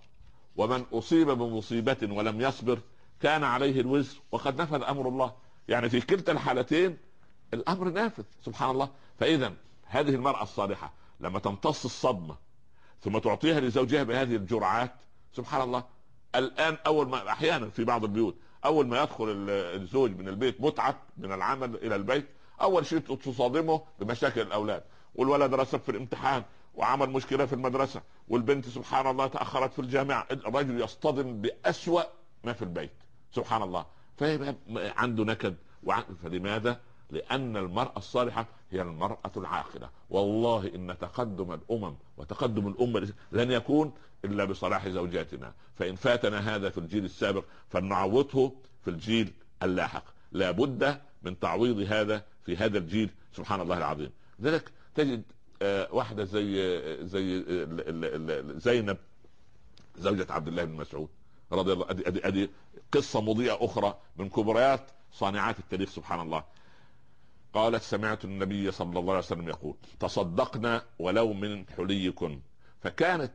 ومن اصيب بمصيبه ولم يصبر كان عليه الوزر وقد نفذ امر الله يعني في كلتا الحالتين الامر نافذ سبحان الله فاذا هذه المراه الصالحه لما تمتص الصدمه ثم تعطيها لزوجها بهذه الجرعات سبحان الله الان اول ما احيانا في بعض البيوت اول ما يدخل الزوج من البيت متعب من العمل الى البيت اول شيء تصادمه بمشاكل الاولاد والولد رسب في الامتحان وعمل مشكله في المدرسه والبنت سبحان الله تاخرت في الجامعه الرجل يصطدم باسوا ما في البيت سبحان الله فيبقى عنده نكد وعنده فلماذا لأن المرأة الصالحة هي المرأة العاقلة والله إن تقدم الأمم وتقدم الأمة لن يكون إلا بصلاح زوجاتنا فإن فاتنا هذا في الجيل السابق فلنعوضه في الجيل اللاحق لا بد من تعويض هذا في هذا الجيل سبحان الله العظيم لذلك تجد آه، واحدة زي آه، زي آه، زينب زوجة عبد الله بن مسعود رضي الله ادي ادي قصه مضيئه اخرى من كبريات صانعات التاريخ سبحان الله قالت سمعت النبي صلى الله عليه وسلم يقول تصدقنا ولو من حليكن فكانت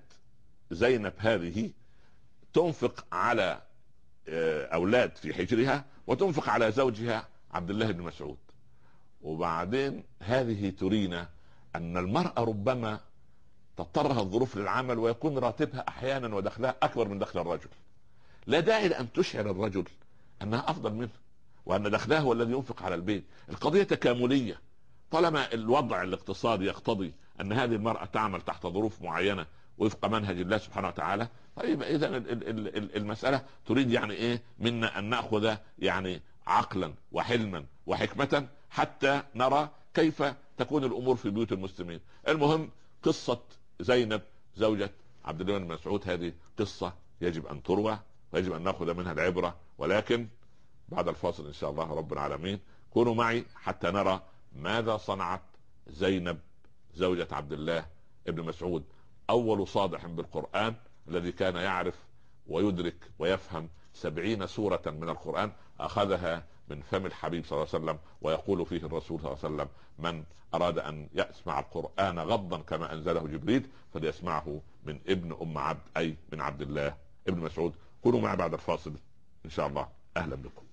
زينب هذه تنفق على آه، اولاد في حجرها وتنفق على زوجها عبد الله بن مسعود وبعدين هذه ترينا ان المراه ربما تضطرها الظروف للعمل ويكون راتبها احيانا ودخلها اكبر من دخل الرجل لا داعي لان تشعر الرجل انها افضل منه وأن دخلها هو الذي ينفق على البيت القضية تكاملية طالما الوضع الاقتصادي يقتضي أن هذه المرأة تعمل تحت ظروف معينة وفق منهج الله سبحانه وتعالى طيب اذا المساله تريد يعني ايه منا ان ناخذ يعني عقلا وحلما وحكمه حتى نرى كيف تكون الامور في بيوت المسلمين المهم قصه زينب زوجة عبد الله بن مسعود هذه قصه يجب ان تروى ويجب ان ناخذ منها العبره ولكن بعد الفاصل ان شاء الله رب العالمين كونوا معي حتى نرى ماذا صنعت زينب زوجة عبد الله ابن مسعود اول صادح بالقرآن الذي كان يعرف ويدرك ويفهم سبعين سورة من القرآن أخذها من فم الحبيب صلى الله عليه وسلم ويقول فيه الرسول صلى الله عليه وسلم من أراد أن يسمع القرآن غضا كما أنزله جبريل فليسمعه من ابن أم عبد أي من عبد الله ابن مسعود كونوا معي بعد الفاصل إن شاء الله أهلا بكم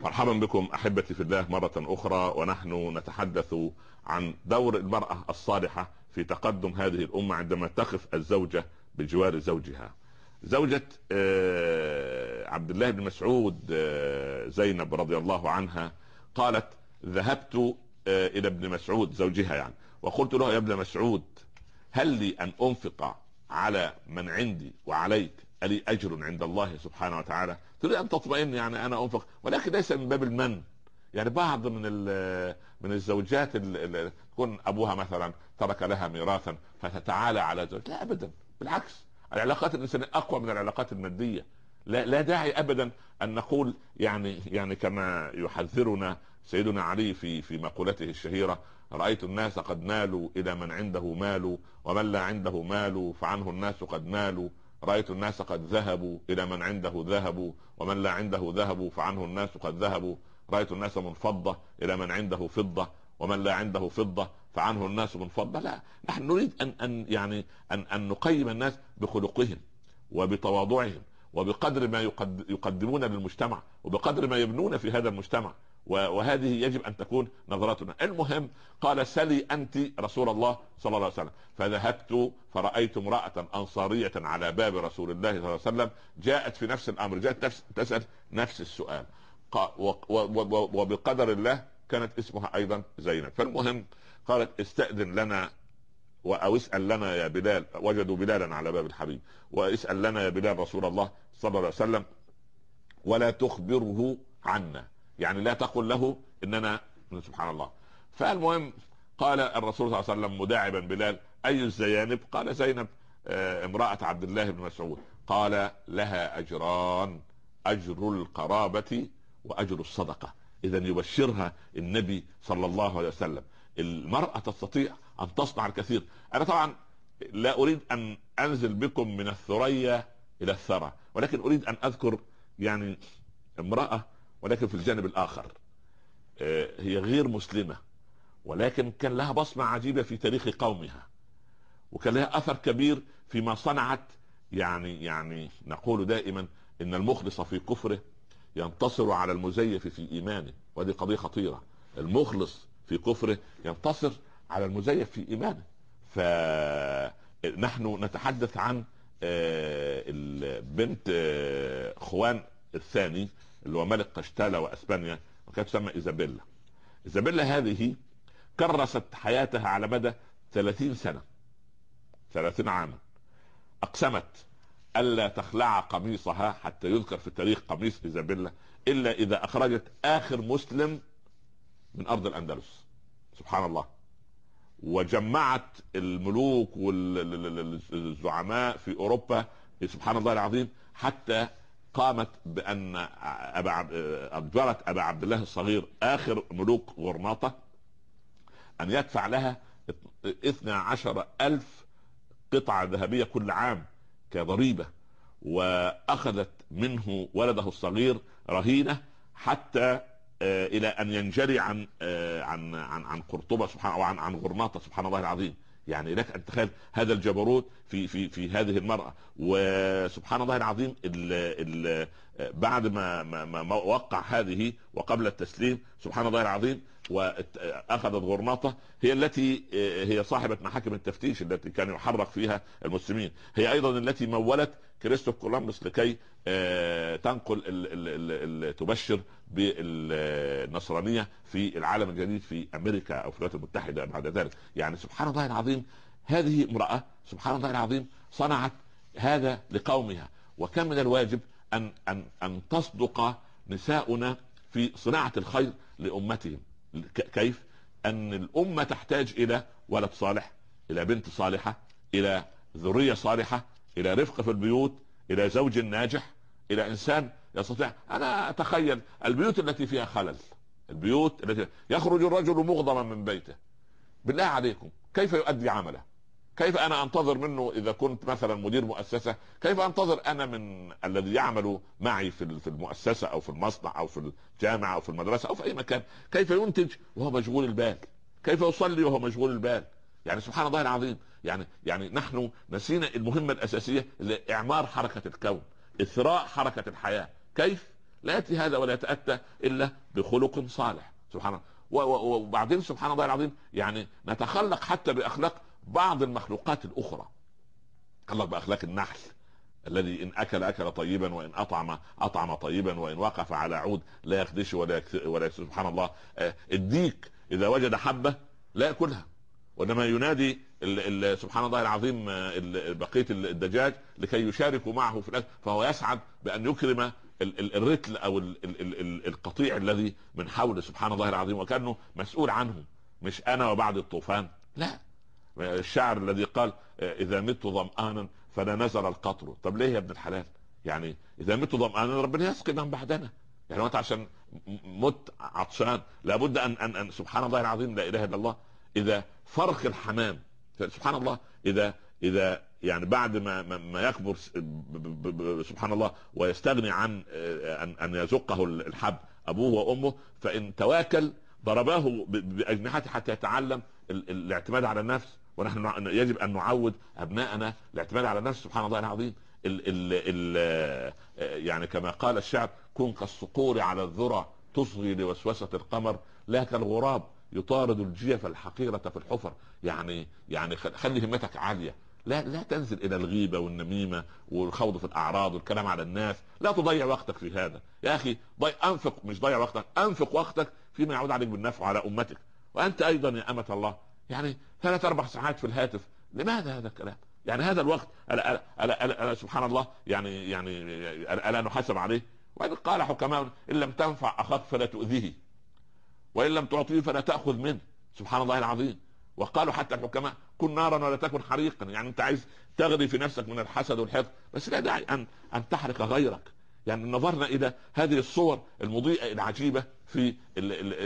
مرحبا بكم احبتي في الله مره اخرى ونحن نتحدث عن دور المراه الصالحه في تقدم هذه الامه عندما تقف الزوجه بجوار زوجها. زوجة آه، عبد الله بن مسعود آه، زينب رضي الله عنها قالت ذهبت آه، إلى ابن مسعود زوجها يعني وقلت له يا ابن مسعود هل لي أن أنفق على من عندي وعليك لي اجر عند الله سبحانه وتعالى تريد ان تطمئن يعني انا انفق ولكن ليس من باب المن يعني بعض من من الزوجات اللي تكون ابوها مثلا ترك لها ميراثا فتتعالى على زوجها لا ابدا بالعكس العلاقات الانسانيه اقوى من العلاقات الماديه لا لا داعي ابدا ان نقول يعني يعني كما يحذرنا سيدنا علي في في مقولته الشهيره رايت الناس قد مالوا الى من عنده مال ومن لا عنده مال فعنه الناس قد مالوا رأيت الناس قد ذهبوا إلى من عنده ذهبوا ومن لا عنده ذهبوا فعنه الناس قد ذهبوا رأيت الناس من فضة إلى من عنده فضة ومن لا عنده فضة فعنه الناس من فضة لا نحن نريد أن, أن يعني أن, أن نقيم الناس بخلقهم وبتواضعهم وبقدر ما يقدمون للمجتمع وبقدر ما يبنون في هذا المجتمع وهذه يجب ان تكون نظرتنا المهم قال سلي انت رسول الله صلى الله عليه وسلم فذهبت فرايت امراه انصاريه على باب رسول الله صلى الله عليه وسلم جاءت في نفس الامر جاءت نفس تسال نفس السؤال وبقدر الله كانت اسمها ايضا زينب فالمهم قالت استاذن لنا او اسال لنا يا بلال وجدوا بلالا على باب الحبيب واسال لنا يا بلال رسول الله صلى الله عليه وسلم ولا تخبره عنا يعني لا تقل له اننا سبحان الله فالمهم قال الرسول صلى الله عليه وسلم مداعبا بلال اي الزيانب قال زينب آه، امرأة عبد الله بن مسعود قال لها أجران أجر القرابة وأجر الصدقة إذا يبشرها النبي صلى الله عليه وسلم المرأة تستطيع أن تصنع الكثير أنا طبعا لا أريد أن أنزل بكم من الثريا إلى الثرى ولكن أريد أن أذكر يعني امرأة ولكن في الجانب الآخر آه، هي غير مسلمة ولكن كان لها بصمة عجيبة في تاريخ قومها وكان لها أثر كبير فيما صنعت يعني يعني نقول دائما إن المخلص في كفره ينتصر على المزيف في إيمانه وهذه قضية خطيرة المخلص في كفره ينتصر على المزيف في إيمانه فنحن نتحدث عن آه، بنت آه، خوان الثاني اللي هو ملك قشتالة واسبانيا وكانت تسمى ايزابيلا ايزابيلا هذه كرست حياتها على مدى 30 سنة 30 عاما اقسمت الا تخلع قميصها حتى يذكر في التاريخ قميص ايزابيلا الا اذا اخرجت اخر مسلم من ارض الاندلس سبحان الله وجمعت الملوك والزعماء في اوروبا سبحان الله العظيم حتى قامت بان ابا عب... اجبرت ابا عبد الله الصغير اخر ملوك غرناطه ان يدفع لها 12000 ألف قطعة ذهبية كل عام كضريبة وأخذت منه ولده الصغير رهينة حتى آه، إلى أن ينجلي عن آه، عن عن عن قرطبة سبحان أو عن عن غرناطة سبحان الله العظيم يعني لك ان تتخيل هذا الجبروت في في في هذه المراه وسبحان الله العظيم بعد ما, ما, ما وقع هذه وقبل التسليم سبحان الله العظيم واخذت غرناطه هي التي آه، هي صاحبه محاكم التفتيش التي كان يحرق فيها المسلمين هي ايضا التي مولت كريستوف كولومبوس لكي آه، تنقل ال ال تبشر بالنصرانيه في العالم الجديد في امريكا او في الولايات المتحده بعد ذلك يعني سبحان الله العظيم هذه امراه سبحان الله العظيم صنعت هذا لقومها وكم من الواجب ان ان ان تصدق نساؤنا في صناعه الخير لامتهم كيف؟ ان الامه تحتاج الى ولد صالح الى بنت صالحه الى ذريه صالحه الى رفق في البيوت الى زوج ناجح الى انسان يستطيع انا اتخيل البيوت التي فيها خلل البيوت التي يخرج الرجل مغضبا من بيته بالله عليكم كيف يؤدي عمله كيف انا انتظر منه اذا كنت مثلا مدير مؤسسه كيف انتظر انا من الذي يعمل معي في في المؤسسه او في المصنع او في الجامعه او في المدرسه او في اي مكان كيف ينتج وهو مشغول البال كيف يصلي وهو مشغول البال يعني سبحان الله العظيم يعني يعني نحن نسينا المهمه الاساسيه اللي اعمار حركه الكون اثراء حركه الحياه كيف لا ياتي هذا ولا يتاتى الا بخلق صالح سبحان الله وبعدين سبحان الله العظيم يعني نتخلق حتى باخلاق بعض المخلوقات الاخرى الله باخلاق النحل الذي ان اكل اكل طيبا وان اطعم اطعم طيبا وان وقف على عود لا يخدش ولا ولا سبحان الله آه، الديك اذا وجد حبه لا ياكلها وانما ينادي سبحان الله العظيم آه، بقيه الدجاج لكي يشاركوا معه في الاكل فهو يسعد بان يكرم الرتل او القطيع الذي من حوله سبحان الله العظيم وكانه مسؤول عنه مش انا وبعد الطوفان لا الشاعر الذي قال آه، اذا مت ظمآنا فلا نزل القطر طب ليه يا ابن الحلال يعني اذا مت ظمآنا ربنا يسقي من بعدنا يعني انت عشان مت عطشان لابد ان ان ان سبحان الله العظيم لا اله الا الله اذا فرخ الحمام سبحان الله اذا اذا يعني بعد ما ما يكبر سبحان الله ويستغني عن آه، ان ان يزقه الحب ابوه وامه فان تواكل ضرباه باجنحته حتى يتعلم الاعتماد على النفس ونحن يجب ان نعود ابناءنا الاعتماد على النفس سبحان الله العظيم ال ال ال آه، يعني كما قال الشعر كن كالصقور على الذرة تصغي لوسوسة القمر لا كالغراب يطارد الجيف الحقيرة في الحفر يعني يعني خلي همتك عالية لا لا تنزل الى الغيبه والنميمه والخوض في الاعراض والكلام على الناس، لا تضيع وقتك في هذا، يا اخي ضي... انفق مش ضيع وقتك، انفق وقتك فيما يعود عليك بالنفع على امتك، وانت ايضا يا امة الله يعني ثلاث اربع ساعات في الهاتف لماذا هذا الكلام؟ يعني هذا الوقت ألا ألا ألا ألا ألا سبحان الله يعني يعني ألا نحاسب عليه؟ وإذا قال حكماء إن لم تنفع أخاك فلا تؤذيه وإن لم تعطيه فلا تأخذ منه سبحان الله العظيم وقالوا حتى الحكماء كن نارا ولا تكن حريقا يعني أنت عايز تغذي في نفسك من الحسد والحقد بس لا داعي أن أن تحرق غيرك يعني نظرنا الى هذه الصور المضيئه العجيبه في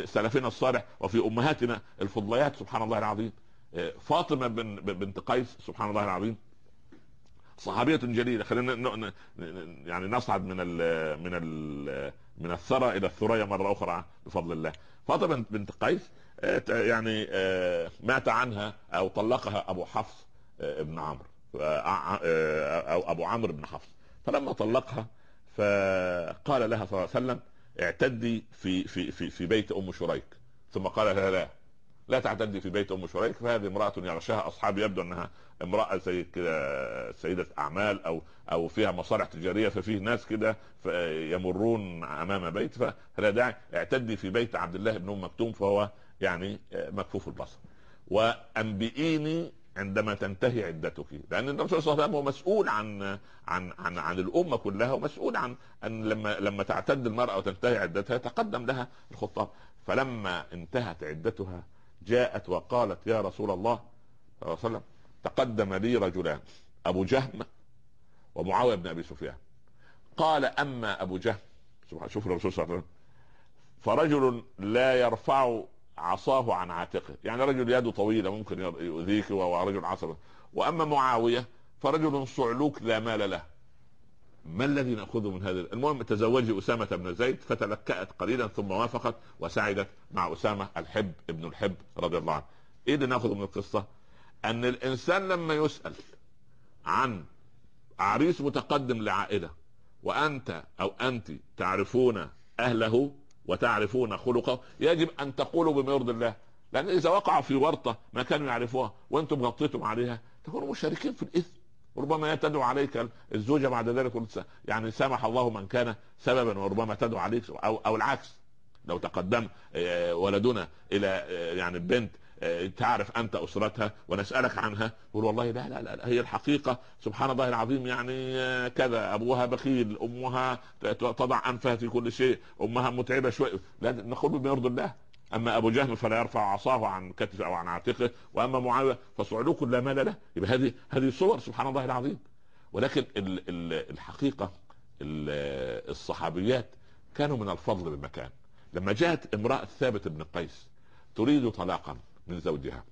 سلفنا الصالح وفي امهاتنا الفضليات سبحان الله العظيم آه، فاطمه بنت قيس سبحان الله العظيم صحابية جليلة خلينا يعني نصعد من الـ من الـ من الثرى إلى الثريا مرة أخرى بفضل الله. فاطمة بنت قيس آه، يعني آه، مات عنها أو طلقها أبو حفص بن عمرو أو أبو عمرو بن حفص فلما طلقها فقال لها صلى الله عليه وسلم اعتدي في في في في بيت ام شريك ثم قال لها لا لا تعتدي في بيت ام شريك فهذه امراه يغشاها اصحاب يبدو انها امراه زي كده سيده اعمال او او فيها مصالح تجاريه ففيه ناس كده يمرون امام بيت فلا داعي اعتدي في بيت عبد الله بن ام مكتوم فهو يعني مكفوف البصر وانبئيني عندما تنتهي عدتك لان النبي صلى الله عليه وسلم هو مسؤول عن عن عن عن الامه كلها ومسؤول عن ان لما لما تعتد المراه وتنتهي عدتها تقدم لها الخطاب فلما انتهت عدتها جاءت وقالت يا رسول الله صلى الله عليه وسلم تقدم لي رجلان ابو جهم ومعاويه بن ابي سفيان قال اما ابو جهم شوف الرسول صلى الله عليه وسلم فرجل لا يرفع عصاه عن عاتقه يعني رجل يده طويلة ممكن يؤذيك ورجل عصبة عصبي وأما معاوية فرجل صعلوك لا مال له ما الذي ناخذه من هذا المهم تزوجي اسامه بن زيد فتلكأت قليلا ثم وافقت وسعدت مع اسامه الحب ابن الحب رضي الله عنه ايه اللي ناخذه من القصه ان الانسان لما يسال عن عريس متقدم لعائله وانت او انت تعرفون اهله وتعرفون خلقه يجب ان تقولوا بما يرضي الله لان اذا وقع في ورطه ما كانوا يعرفوها وانتم غطيتم عليها تكونوا مشاركين في الاثم ربما تدعو عليك الزوجه بعد ذلك يعني سامح الله من كان سببا وربما تدعو عليك او او العكس لو تقدم آه، ولدنا الى آه، يعني بنت تعرف انت اسرتها ونسالك عنها يقول والله لا لا لا هي الحقيقه سبحان الله العظيم يعني آه، كذا ابوها بخيل امها تضع انفها في كل شيء امها متعبه شويه لا نقول بما يرضي الله اما ابو جهل فلا يرفع عصاه عن كتفه او عن عاتقه واما معاويه فصعلوك لا مال له يبقى هذه هذه صور سبحان الله العظيم ولكن الحقيقه الصحابيات كانوا من الفضل بالمكان لما جاءت امراه ثابت بن قيس تريد طلاقا من زوجها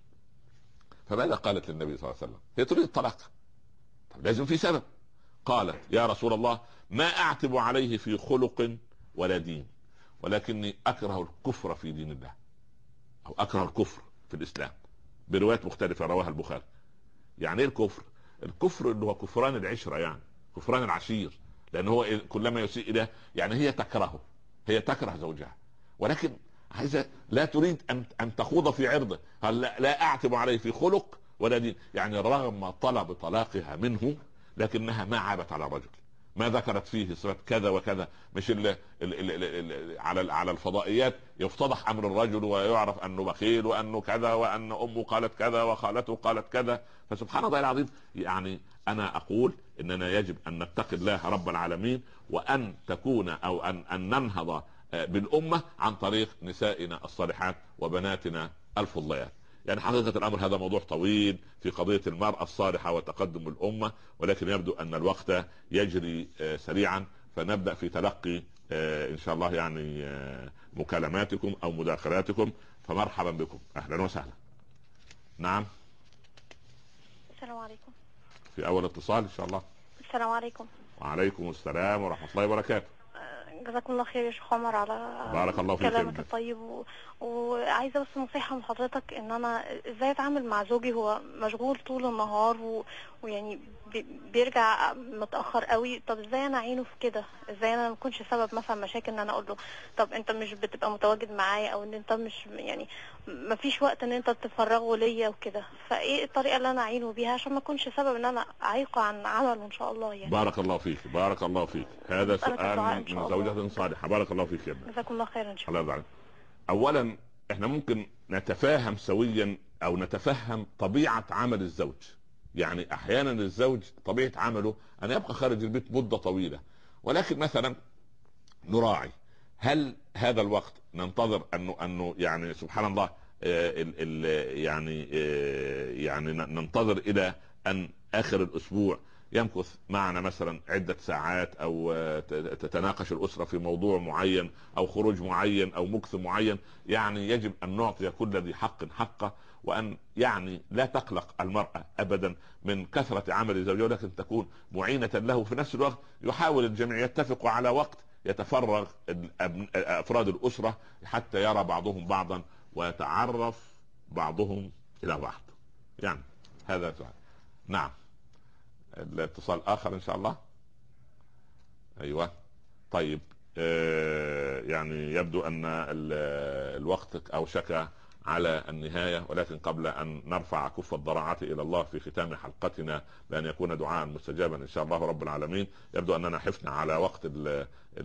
فماذا قالت للنبي صلى الله عليه وسلم هي تريد الطلاق طب لازم في سبب قالت يا رسول الله ما اعتب عليه في خلق ولا دين ولكني اكره الكفر في دين الله او اكره الكفر في الاسلام بروايات مختلفه رواها البخاري يعني ايه الكفر الكفر اللي هو كفران العشره يعني كفران العشير لان هو كلما يسيء اليه يعني هي تكرهه هي تكره زوجها ولكن عايزه لا تريد ان ان تخوض في عرضه قال لا, لا اعتب عليه في خلق ولا دين يعني رغم طلب طلاقها منه لكنها ما عابت على الرجل ما ذكرت فيه صفات كذا وكذا مش اللي ال ال ال على على الفضائيات يفتضح امر الرجل ويعرف انه بخيل وانه كذا وان امه قالت كذا وخالته قالت كذا فسبحان الله العظيم يعني انا اقول اننا يجب ان نتقي الله رب العالمين وان تكون او ان ان ننهض بالامه آه، عن طريق نسائنا الصالحات وبناتنا الفضليات يعني حقيقة الأمر هذا موضوع طويل في قضية المرأة الصالحة وتقدم الأمة ولكن يبدو أن الوقت يجري آه، سريعا فنبدأ في تلقي آه، إن شاء الله يعني مكالماتكم أو مداخلاتكم فمرحبا بكم أهلا وسهلا نعم السلام عليكم في أول اتصال إن شاء الله السلام عليكم وعليكم السلام ورحمة الله وبركاته جزاكم الله خير يا شيخ عمر على بارك الله فيك كلامك الطيب و... وعايزه بس نصيحه من حضرتك ان انا ازاي اتعامل مع زوجي هو مشغول طول النهار و... ويعني بيرجع متاخر قوي طب ازاي انا اعينه في كده ازاي انا ما اكونش سبب مثلا مشاكل ان انا اقول له طب انت مش بتبقى متواجد معايا او ان انت مش يعني ما فيش وقت ان انت تفرغه ليا وكده فايه الطريقه اللي انا اعينه بيها عشان ما اكونش سبب ان انا اعيقه عن عمله ان شاء الله يعني بارك الله فيك بارك الله فيك هذا سؤال من زوجة صالحه بارك الله فيك يا ابني جزاك الله خيرا ان شاء الله الله اولا احنا ممكن نتفاهم سويا او نتفهم طبيعه عمل الزوج يعني احيانا الزوج طبيعه عمله ان يبقى خارج البيت مده طويله ولكن مثلا نراعي هل هذا الوقت ننتظر انه انه يعني سبحان الله الـ آه، الـ يعني آه، يعني ننتظر الى ان اخر الاسبوع يمكث معنا مثلا عدة ساعات أو آه، تتناقش الأسرة في موضوع معين أو خروج معين أو مكث معين يعني يجب أن نعطي كل ذي حق حقه وان يعني لا تقلق المراه ابدا من كثره عمل زوجها ولكن تكون معينه له في نفس الوقت يحاول الجميع يتفقوا على وقت يتفرغ افراد الاسره حتى يرى بعضهم بعضا ويتعرف بعضهم الى بعض. يعني هذا سؤال. نعم. الاتصال اخر ان شاء الله. ايوه. طيب آه، يعني يبدو ان الوقت اوشك على النهاية ولكن قبل أن نرفع كف الضراعة إلى الله في ختام حلقتنا بأن يكون دعاء مستجابا إن شاء الله رب العالمين يبدو أننا حفنا على وقت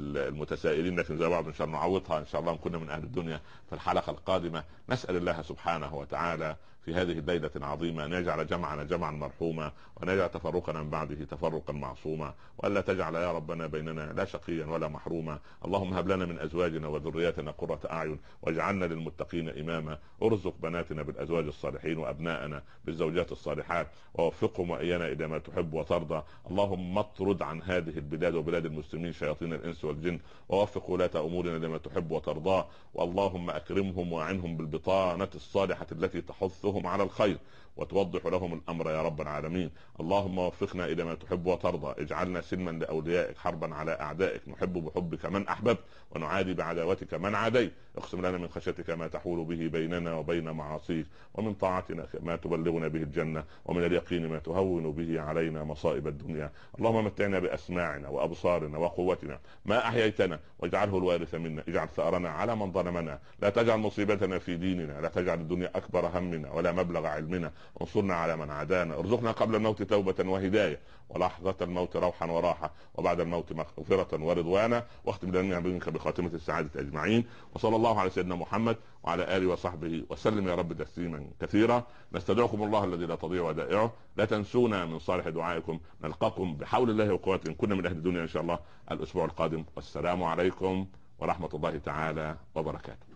المتسائلين لكن زي بعض ان شاء الله نعوضها ان شاء الله كنا من اهل الدنيا في الحلقه القادمه نسال الله سبحانه وتعالى في هذه الليله العظيمه ان يجعل جمعنا جمعا مرحوما وان يجعل تفرقنا من بعده تفرقا معصوما والا تجعل يا ربنا بيننا لا شقيا ولا محروما اللهم هب لنا من ازواجنا وذرياتنا قره اعين واجعلنا للمتقين اماما ارزق بناتنا بالازواج الصالحين وابناءنا بالزوجات الصالحات ووفقهم وايانا الى ما تحب وترضى اللهم اطرد عن هذه البلاد وبلاد المسلمين شياطين الانس والجن ووفق ولاة أمورنا لما تحب وترضاه واللهم أكرمهم وأعنهم بالبطانة الصالحة التي تحثهم على الخير وتوضح لهم الامر يا رب العالمين اللهم وفقنا الى ما تحب وترضى اجعلنا سلما لاوليائك حربا على اعدائك نحب بحبك من احببت ونعادي بعداوتك من عاديت اقسم لنا من خشيتك ما تحول به بيننا وبين معاصيك ومن طاعتنا ما تبلغنا به الجنه ومن اليقين ما تهون به علينا مصائب الدنيا اللهم متعنا باسماعنا وابصارنا وقوتنا ما احييتنا واجعله الوارث منا اجعل ثارنا على من ظلمنا لا تجعل مصيبتنا في ديننا لا تجعل الدنيا اكبر همنا ولا مبلغ علمنا انصرنا على من عادانا ارزقنا قبل الموت توبة وهداية ولحظة الموت روحا وراحة وبعد الموت مغفرة ورضوانا واختم لنا منك بخاتمة السعادة أجمعين وصلى الله على سيدنا محمد وعلى آله وصحبه وسلم يا رب تسليما كثيرا نستدعكم الله الذي لا تضيع ودائعه لا تنسونا من صالح دعائكم نلقاكم بحول الله وقوته إن كنا من أهل الدنيا إن شاء الله الأسبوع القادم والسلام عليكم ورحمة الله تعالى وبركاته